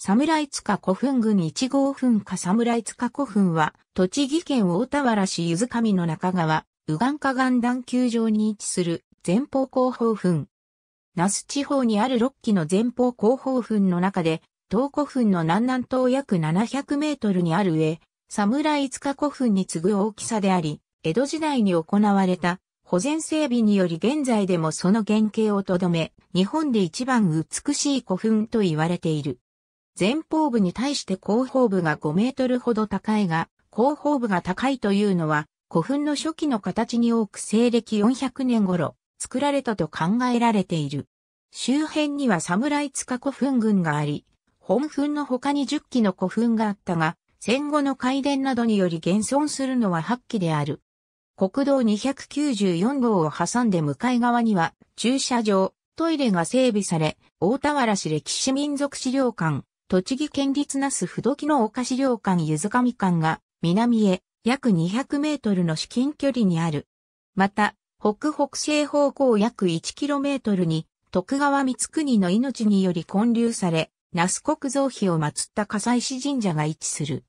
侍塚古墳群1号墳か侍塚古墳は、栃木県大田原市ゆずみの中川、右岸河岸段丘上に位置する前方後方墳。那須地方にある6基の前方後方墳の中で、東古墳の南南東約700メートルにある上、侍塚古墳に次ぐ大きさであり、江戸時代に行われた保全整備により現在でもその原型をとどめ、日本で一番美しい古墳と言われている。前方部に対して後方部が5メートルほど高いが、後方部が高いというのは、古墳の初期の形に多く西暦400年頃、作られたと考えられている。周辺には侍塚古墳群があり、本墳の他に10基の古墳があったが、戦後の改伝などにより現存するのは8基である。国道294号を挟んで向かい側には、駐車場、トイレが整備され、大田原市歴史民族資料館、栃木県立那須不時のお菓子領館ゆずかみ館が南へ約200メートルの至近距離にある。また、北北西方向約1キロメートルに徳川光国の命により建立され、那須国造碑を祀った火災市神社が位置する。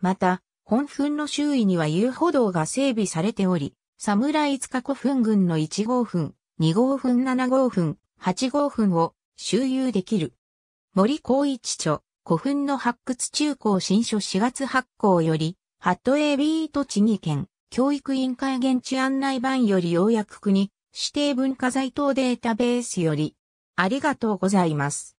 また、本墳の周囲には遊歩道が整備されており、侍五日古墳群の1号墳、2号墳7号墳、8号墳を周遊できる。森光一著、古墳の発掘中高新書4月発行より、ハット A ビート地義県、教育委員会現地案内版よりようやく国、指定文化財等データベースより、ありがとうございます。